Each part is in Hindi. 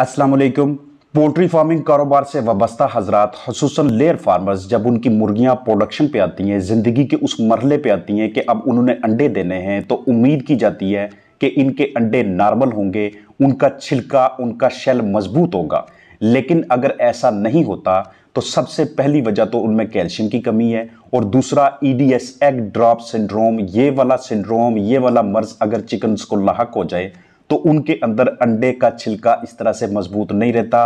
असलकुम पोल्ट्री फार्मिंग कारोबार से वाबस्ता हजरात खसूस लेयर फार्मर्स जब उनकी मुर्गियाँ प्रोडक्शन पे आती हैं ज़िंदगी के उस मरहले पे आती हैं कि अब उन्होंने अंडे देने हैं तो उम्मीद की जाती है कि इनके अंडे नॉर्मल होंगे उनका छिलका उनका शेल मजबूत होगा लेकिन अगर ऐसा नहीं होता तो सबसे पहली वजह तो उनमें कैल्शियम की कमी है और दूसरा E D S egg drop syndrome ये वाला सिंड्रोम ये वाला मर्ज अगर चिकन्स को लाक हो जाए तो उनके अंदर अंडे का छिलका इस तरह से मजबूत नहीं रहता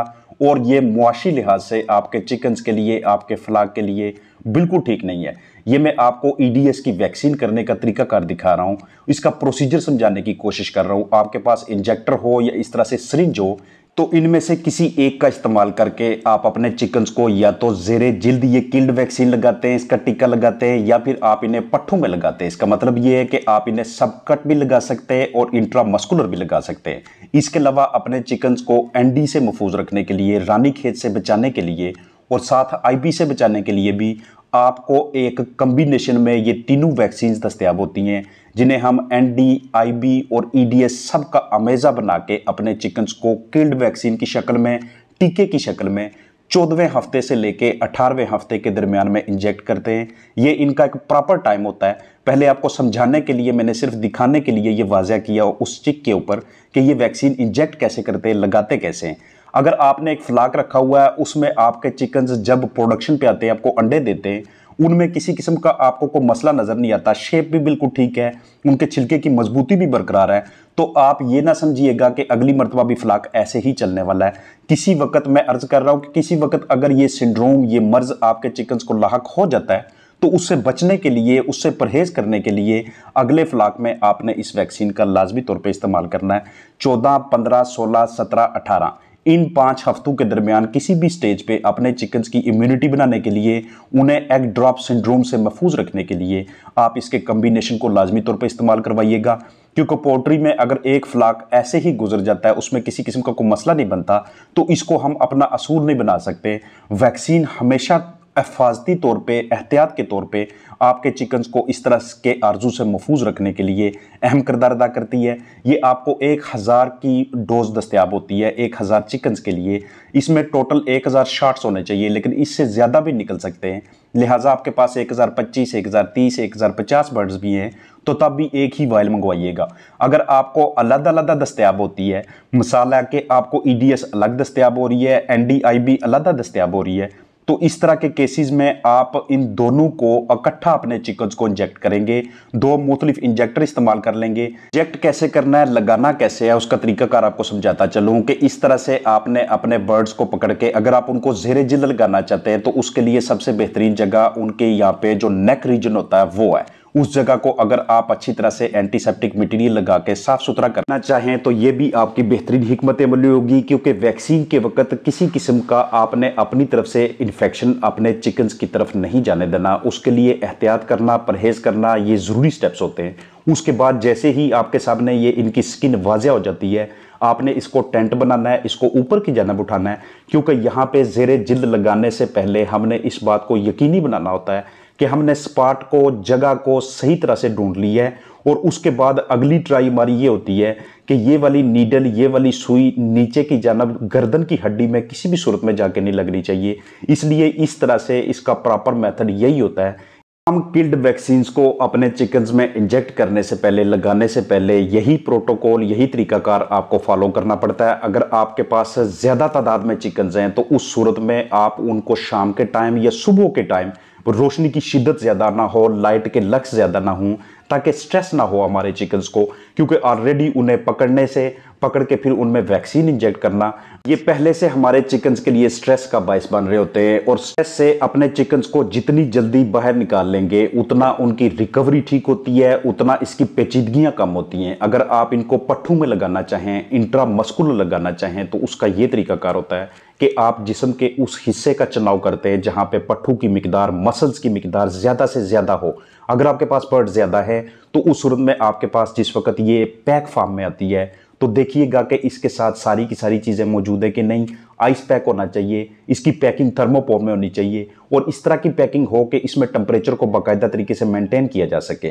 और ये मुआशी लिहाज से आपके चिकन्स के लिए आपके फ्लाक के लिए बिल्कुल ठीक नहीं है ये मैं आपको ई e की वैक्सीन करने का तरीकाकार दिखा रहा हूँ इसका प्रोसीजर समझाने की कोशिश कर रहा हूँ आपके पास इंजेक्टर हो या इस तरह से सरिंज हो तो इनमें से किसी एक का इस्तेमाल करके आप अपने चिकन्स को या तो जेरे जिल्द ये किल्ड वैक्सीन लगाते हैं इसका टीका लगाते हैं या फिर आप इन्हें पट्ठों में लगाते हैं इसका मतलब ये है कि आप इन्हें सबकट भी लगा सकते हैं और इंट्रामस्कुलर भी लगा सकते हैं इसके अलावा अपने चिकन्स को एंडी से महफूज रखने के लिए रानी खेत से बचाने के लिए और साथ आई से बचाने के लिए भी आपको एक कम्बिनेशन में ये तीनों वैक्सीन दस्तियाब होती हैं जिन्हें हम एन डी आई बी और ई e डी एस सब का अमेजा बना के अपने चिकन्स को किल्ड वैक्सीन की शक्ल में टीके की शक्ल में चौदहवें हफ्ते से लेके अठारहवें हफ्ते के दरमियान में इंजेक्ट करते हैं ये इनका एक प्रॉपर टाइम होता है पहले आपको समझाने के लिए मैंने सिर्फ दिखाने के लिए ये वाजह किया उस चिक के ऊपर कि ये वैक्सीन इंजेक्ट कैसे करते हैं लगाते कैसे हैं अगर आपने एक फ्लाक रखा हुआ है उसमें आपके चिकन्स जब प्रोडक्शन पे आते हैं आपको अंडे देते हैं उनमें किसी किस्म का आपको कोई मसला नज़र नहीं आता शेप भी बिल्कुल ठीक है उनके छिलके की मजबूती भी बरकरार है तो आप ये ना समझिएगा कि अगली मरतबा भी फ्लाक ऐसे ही चलने वाला है किसी वक्त मैं अर्ज़ कर रहा हूँ कि किसी वक्त अगर ये सिंड्रोम ये मर्ज़ आपके चिकन्स को लाक हो जाता है तो उससे बचने के लिए उससे परहेज करने के लिए अगले फ्लाक में आपने इस वैक्सीन का लाजमी तौर पर इस्तेमाल करना है चौदह पंद्रह सोलह सत्रह अठारह इन पाँच हफ्तों के दरमियान किसी भी स्टेज पे अपने चिकन्स की इम्यूनिटी बनाने के लिए उन्हें एग ड्रॉप सिंड्रोम से महफूज रखने के लिए आप इसके कम्बिनेशन को लाजमी तौर पर इस्तेमाल करवाइएगा क्योंकि पोल्ट्री में अगर एक फ्लाक ऐसे ही गुजर जाता है उसमें किसी किस्म का कोई मसला नहीं बनता तो इसको हम अपना असूल नहीं बना सकते वैक्सीन हमेशा हफाजती तौर पे एहतियात के तौर पे आपके चिकन्स को इस तरह के आर्जू से महफूज रखने के लिए अहम करदार अदा करती है ये आपको एक हज़ार की डोज दस्तियाब होती है एक हज़ार चिकन्स के लिए इसमें टोटल एक हज़ार शार्ट्स होने चाहिए लेकिन इससे ज़्यादा भी निकल सकते हैं लिहाजा आपके पास एक हज़ार पच्चीस एक हज़ार तीस एक हज़ार पचास बर्ड्स भी हैं तो तब भी एक ही वायल मंगवाइएगा अगर आपको अलग अलग दस्तियाब होती है मसाला के आपको ई डी एस अलग दस्तियाब हो रही है एन डी आई बी अलग दस्तियाब हो रही है तो इस तरह के केसेस में आप इन दोनों को इकट्ठा अपने चिकन्स को इंजेक्ट करेंगे दो मुख्तलिफ इंजेक्टर इस्तेमाल कर लेंगे इंजेक्ट कैसे करना है लगाना कैसे है उसका तरीकाकार आपको समझाता चलूँ कि इस तरह से आपने अपने बर्ड्स को पकड़ के अगर आप उनको जेरे जिल लगाना चाहते हैं तो उसके लिए सबसे बेहतरीन जगह उनके यहाँ पे जो नेक रीजन होता है वो है उस जगह को अगर आप अच्छी तरह से एंटीसेप्टिक मटेरियल लगा के साफ सुथरा करना चाहें तो ये भी आपकी बेहतरीन हमत अमली होगी क्योंकि वैक्सीन के वक्त किसी किस्म का आपने अपनी तरफ से इन्फेक्शन अपने चिकन्स की तरफ नहीं जाने देना उसके लिए एहतियात करना परहेज़ करना ये ज़रूरी स्टेप्स होते हैं उसके बाद जैसे ही आपके सामने ये इनकी स्किन वाजिया हो जाती है आपने इसको टेंट बनाना है इसको ऊपर की जानब उठाना है क्योंकि यहाँ पे जेर जिल्द लगाने से पहले हमने इस बात को यकीनी बनाना होता है कि हमने स्पॉट को जगह को सही तरह से ढूंढ ली है और उसके बाद अगली ट्राई हमारी ये होती है कि ये वाली नीडल ये वाली सुई नीचे की जानब गर्दन की हड्डी में किसी भी सूरत में जाके नहीं लगनी चाहिए इसलिए इस तरह से इसका प्रॉपर मेथड यही होता है हम किल्ड वैक्सीन्स को अपने चिकन्स में इंजेक्ट करने से पहले लगाने से पहले यही प्रोटोकॉल यही तरीकाकार आपको फॉलो करना पड़ता है अगर आपके पास ज़्यादा तादाद में चिकन्स हैं तो उस सूरत में आप उनको शाम के टाइम या सुबह के टाइम रोशनी की शिद्दत ज़्यादा ना हो लाइट के लक्ष्य ज़्यादा ना हो ताकि स्ट्रेस ना हो हमारे चिकन्स को क्योंकि ऑलरेडी उन्हें पकड़ने से पकड़ के फिर उनमें वैक्सीन इंजेक्ट करना ये पहले से हमारे चिकन्स के लिए स्ट्रेस का बायस बन रहे होते हैं और स्ट्रेस से अपने चिकन्स को जितनी जल्दी बाहर निकाल लेंगे उतना उनकी रिकवरी ठीक होती है उतना इसकी पेचीदगियाँ कम होती हैं अगर आप इनको पट्ठू में लगाना चाहें इंट्रामस्कुलर लगाना चाहें तो उसका ये तरीकाकार होता है कि आप जिसम के उस हिस्से का चुनाव करते हैं जहाँ पे पट्ठू की मकदार मसल्स की मकदार ज़्यादा से ज़्यादा हो अगर आपके पास पर्ट ज़्यादा है तो उस सूरत में आपके पास जिस वक्त ये पैक फार्म में आती है तो देखिएगा कि इसके साथ सारी की सारी चीज़ें मौजूद है कि नहीं आइस पैक होना चाहिए इसकी पैकिंग थर्मोपोर में होनी चाहिए और इस तरह की पैकिंग हो कि इसमें टेम्परेचर को बाकायदा तरीके से मेंटेन किया जा सके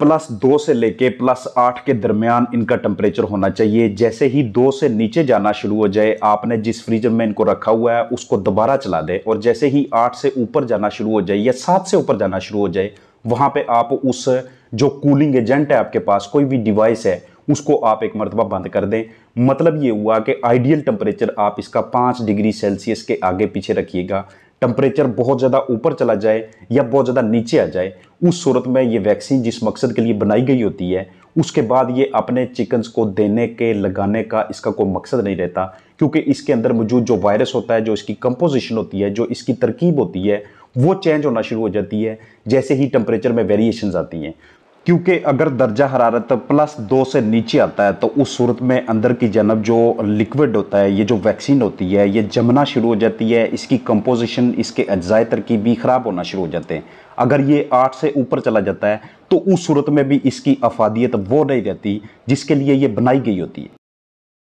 प्लस दो से लेके प्लस आठ के दरमियान इनका टेम्परेचर होना चाहिए जैसे ही दो से नीचे जाना शुरू हो जाए आपने जिस फ्रीजर में इनको रखा हुआ है उसको दोबारा चला दे और जैसे ही आठ से ऊपर जाना शुरू हो जाए या सात से ऊपर जाना शुरू हो जाए वहाँ पे आप उस जो कूलिंग एजेंट है आपके पास कोई भी डिवाइस है उसको आप एक मरतबा बंद कर दें मतलब ये हुआ कि आइडियल टेम्परेचर आप इसका पाँच डिग्री सेल्सियस के आगे पीछे रखिएगा टेम्परेचर बहुत ज़्यादा ऊपर चला जाए या बहुत ज़्यादा नीचे आ जाए उस सूरत में ये वैक्सीन जिस मकसद के लिए बनाई गई होती है उसके बाद ये अपने चिकन्स को देने के लगाने का इसका कोई मकसद नहीं रहता क्योंकि इसके अंदर मौजूद जो वायरस होता है जो इसकी कंपोजिशन होती है जो इसकी तरकीब होती है वो चेंज होना शुरू हो जाती है जैसे ही टेम्परेचर में वेरिएशन आती हैं क्योंकि अगर दर्जा हरारत प्लस दो से नीचे आता है तो उस सूरत में अंदर की जनब जो लिक्विड होता है ये जो वैक्सीन होती है ये जमना शुरू हो जाती है इसकी कंपोजिशन इसके अज्जाए तरकीबी ख़राब होना शुरू हो जाते हैं अगर ये आठ से ऊपर चला जाता है तो उस सूरत में भी इसकी अफादियत वो नहीं रहती जिसके लिए ये बनाई गई होती है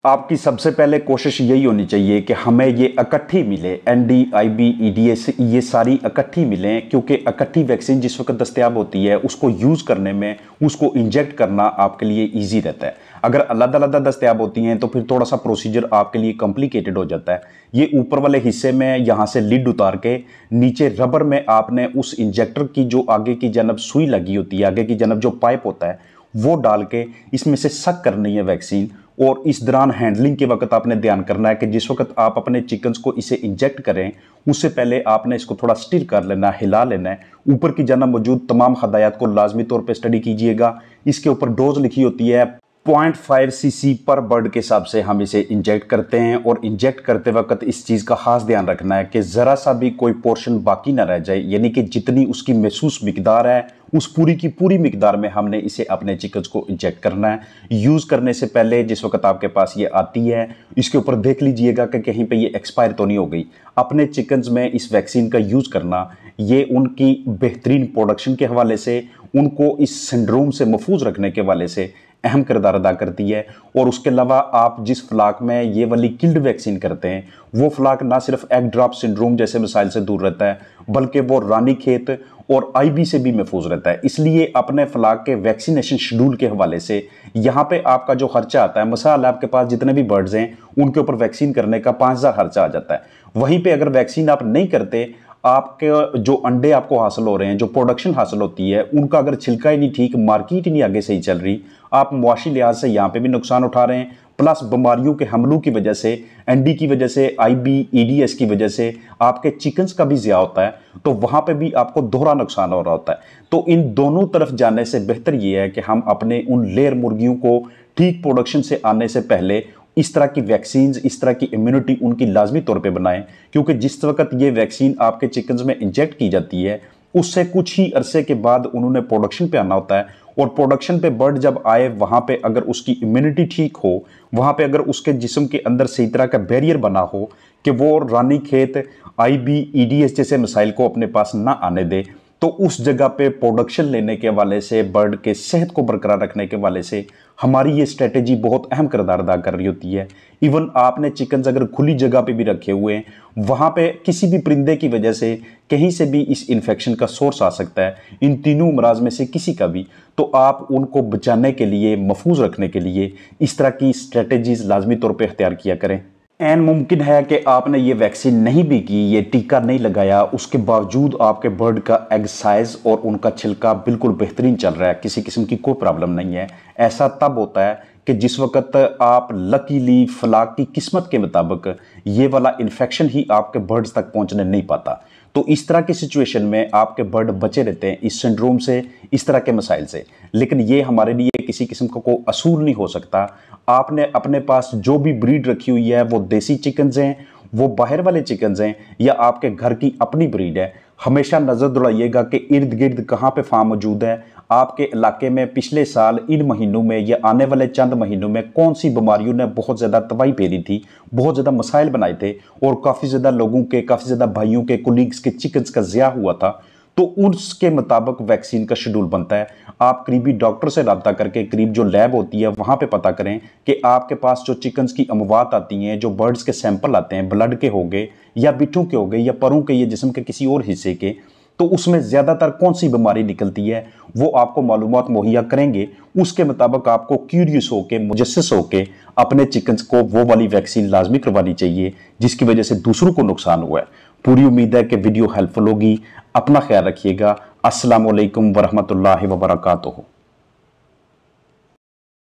आपकी सबसे पहले कोशिश यही होनी चाहिए कि हमें ये इकट्ठी मिले N D I B E D S ये सारी इकट्ठी मिलें क्योंकि इकट्ठी वैक्सीन जिस वक्त दस्तियाब होती है उसको यूज़ करने में उसको इंजेक्ट करना आपके लिए ईजी रहता है अगर अलग अलग दस्तियाब होती हैं तो फिर थोड़ा सा प्रोसीजर आपके लिए कॉम्प्लिकेटेड हो जाता है ये ऊपर वाले हिस्से में यहाँ से लिड उतार के नीचे रबर में आपने उस इंजेक्टर की जो आगे की जनब सुई लगी होती है आगे की जनब जो पाइप होता है वो डाल के इसमें से सक करनी है वैक्सीन और इस दौरान हैंडलिंग के वक्त आपने ध्यान करना है कि जिस वक्त आप अपने चिकन्स को इसे इंजेक्ट करें उससे पहले आपने इसको थोड़ा स्टिर कर लेना है हिला लेना है ऊपर की जाना मौजूद तमाम हदायत को लाजमी तौर पर स्टडी कीजिएगा इसके ऊपर डोज लिखी होती है पॉइंट फाइव सी पर बर्ड के हिसाब से हम इसे इंजेक्ट करते हैं और इंजेक्ट करते वक्त इस चीज़ का खास ध्यान रखना है कि ज़रा सा भी कोई पोर्शन बाकी ना रह जाए यानी कि जितनी उसकी महसूस मकदार है उस पूरी की पूरी मकदार में हमने इसे अपने चिकन्स को इंजेक्ट करना है यूज़ करने से पहले जिस वक्त आपके पास ये आती है इसके ऊपर देख लीजिएगा कि कहीं पे ये एक्सपायर तो नहीं हो गई अपने चिकन्स में इस वैक्सीन का यूज़ करना ये उनकी बेहतरीन प्रोडक्शन के हवाले से उनको इस सिंड्रोम से महफूज रखने के हवाले से अहम किरदार अदा करती है और उसके अलावा आप जिस फ्लाक में ये वाली किल्ड वैक्सीन करते हैं वो फ्लाक ना सिर्फ एग ड्रॉप सिंड्रोम जैसे मिसाइल से दूर रहता है बल्कि वो रानी खेत और आईबी से भी महफूज रहता है इसलिए अपने फ्लाक के वैक्सीनेशन शेड्यूल के हवाले से यहाँ पे आपका जो खर्चा आता है मसाल आपके पास जितने भी बर्ड्स हैं उनके ऊपर वैक्सीन करने का पाँच हज़ार खर्चा आ जाता है वहीं पर अगर वैक्सीन आप नहीं करते आपके जो अंडे आपको हासिल हो रहे हैं जो प्रोडक्शन हासिल होती है उनका अगर छिलका ही नहीं ठीक मार्केट ही नहीं आगे सही चल रही आप मुआशी लिहाज से यहाँ पे भी नुकसान उठा रहे हैं प्लस बीमारियों के हमलों की वजह से एनडी की वजह से आईबी ईडीएस e की वजह से आपके चिकन्स का भी ज़्यादा होता है तो वहाँ पे भी आपको दोहरा नुकसान हो रहा होता है तो इन दोनों तरफ जाने से बेहतर ये है कि हम अपने उन लेयर मुर्गियों को ठीक प्रोडक्शन से आने से पहले इस तरह की वैक्सीन इस तरह की इम्यूनिटी उनकी लाजमी तौर पर बनाएं क्योंकि जिस वक्त ये वैक्सीन आपके चिकन में इंजेक्ट की जाती है उससे कुछ ही अरसे के बाद उन्होंने प्रोडक्शन पे आना होता है और प्रोडक्शन पे बर्ड जब आए वहाँ पे अगर उसकी इम्यूनिटी ठीक हो वहाँ पे अगर उसके जिसम के अंदर सही तरह का बैरियर बना हो कि वो Ranikhet I B E e D S जैसे मिसाइल को अपने पास ना आने दे तो उस जगह पे प्रोडक्शन लेने के वाले से बर्ड के सेहत को बरकरार रखने के वाले से हमारी ये स्ट्रेटेजी बहुत अहम किरदार अदा कर रही होती है इवन आपने चिकन अगर खुली जगह पे भी रखे हुए हैं वहाँ पे किसी भी परिंदे की वजह से कहीं से भी इस इन्फेक्शन का सोर्स आ सकता है इन तीनों अमराज में से किसी का भी तो आप उनको बचाने के लिए महफूज रखने के लिए इस तरह की स्ट्रेटेजीज़ लाजमी तौर पर अख्तियार किया करें एन मुमकिन है कि आपने ये वैक्सीन नहीं भी की ये टीका नहीं लगाया उसके बावजूद आपके बर्ड का एग साइज़ और उनका छिलका बिल्कुल बेहतरीन चल रहा है किसी किस्म की कोई प्रॉब्लम नहीं है ऐसा तब होता है कि जिस वक्त आप लकीली फलाक की किस्मत के मुताबिक ये वाला इन्फेक्शन ही आपके बर्ड्स तक पहुँचने नहीं पाता तो इस तरह की सिचुएशन में आपके बर्ड बचे रहते हैं इस सिंड्रोम से इस तरह के मसाइल से लेकिन ये हमारे लिए किसी किस्म का को कोई असूल नहीं हो सकता आपने अपने पास जो भी ब्रीड रखी हुई है वो देसी चिकन्स हैं वो बाहर वाले चिकन्स हैं या आपके घर की अपनी ब्रीड है हमेशा नज़र दौड़ाइएगा कि इर्द गिर्द कहाँ पे फार्म मौजूद है आपके इलाके में पिछले साल इन महीनों में या आने वाले चंद महीनों में कौन सी बीमारियों ने बहुत ज़्यादा तबाही फेरी थी बहुत ज़्यादा मसाइल बनाए थे और काफ़ी ज़्यादा लोगों के काफ़ी ज़्यादा भाइयों के कोलीग्स के चिकन्स का ज़्या हुआ था तो उसके मुताबिक वैक्सीन का शेड्यूल बनता है आप करीबी डॉक्टर से रबता करके करीब जो लैब होती है वहाँ पे पता करें कि आपके पास जो चिकन्स की अमवात आती हैं जो बर्ड्स के सैंपल आते हैं ब्लड के हो गए या बिट्ठू के हो गए या परों के या जिसम के किसी और हिस्से के तो उसमें ज़्यादातर कौन सी बीमारी निकलती है वो आपको मालूम मुहैया करेंगे उसके मुताबिक आपको क्यूरियस होकर मुजस होकर अपने चिकन्स को वो वाली वैक्सीन लाजमी करवानी चाहिए जिसकी वजह से दूसरों को नुकसान हुआ है पूरी उम्मीद है कि वीडियो हेल्पफुल होगी अपना ख्याल रखिएगा असलकम वरहमल वर्का